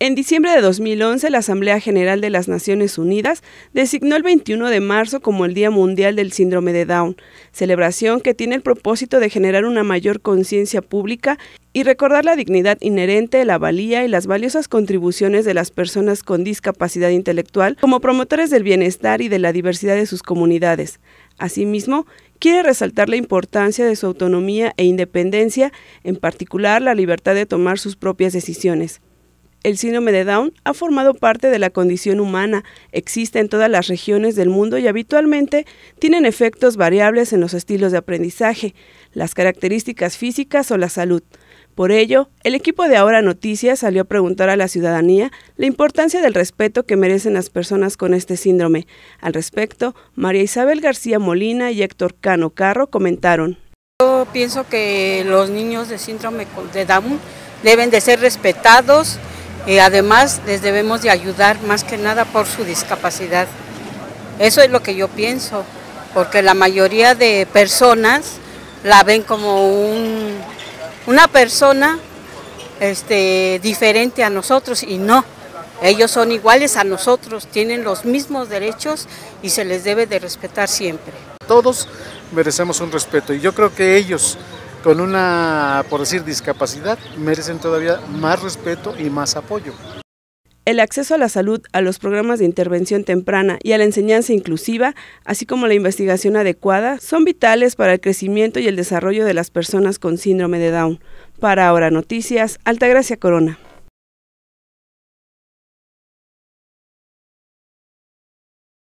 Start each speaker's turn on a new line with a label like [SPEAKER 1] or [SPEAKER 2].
[SPEAKER 1] En diciembre de 2011, la Asamblea General de las Naciones Unidas designó el 21 de marzo como el Día Mundial del Síndrome de Down, celebración que tiene el propósito de generar una mayor conciencia pública y recordar la dignidad inherente, la valía y las valiosas contribuciones de las personas con discapacidad intelectual como promotores del bienestar y de la diversidad de sus comunidades. Asimismo, quiere resaltar la importancia de su autonomía e independencia, en particular la libertad de tomar sus propias decisiones el síndrome de Down ha formado parte de la condición humana, existe en todas las regiones del mundo y habitualmente tienen efectos variables en los estilos de aprendizaje, las características físicas o la salud. Por ello, el equipo de Ahora Noticias salió a preguntar a la ciudadanía la importancia del respeto que merecen las personas con este síndrome. Al respecto, María Isabel García Molina y Héctor Cano Carro comentaron.
[SPEAKER 2] Yo pienso que los niños de síndrome de Down deben de ser respetados, y además les debemos de ayudar más que nada por su discapacidad. Eso es lo que yo pienso, porque la mayoría de personas la ven como un, una persona este, diferente a nosotros y no. Ellos son iguales a nosotros, tienen los mismos derechos y se les debe de respetar siempre. Todos merecemos un respeto y yo creo que ellos con una, por decir, discapacidad, merecen todavía
[SPEAKER 1] más respeto y más apoyo. El acceso a la salud, a los programas de intervención temprana y a la enseñanza inclusiva, así como la investigación adecuada, son vitales para el crecimiento y el desarrollo de las personas con síndrome de Down. Para Ahora Noticias,
[SPEAKER 2] Altagracia Corona.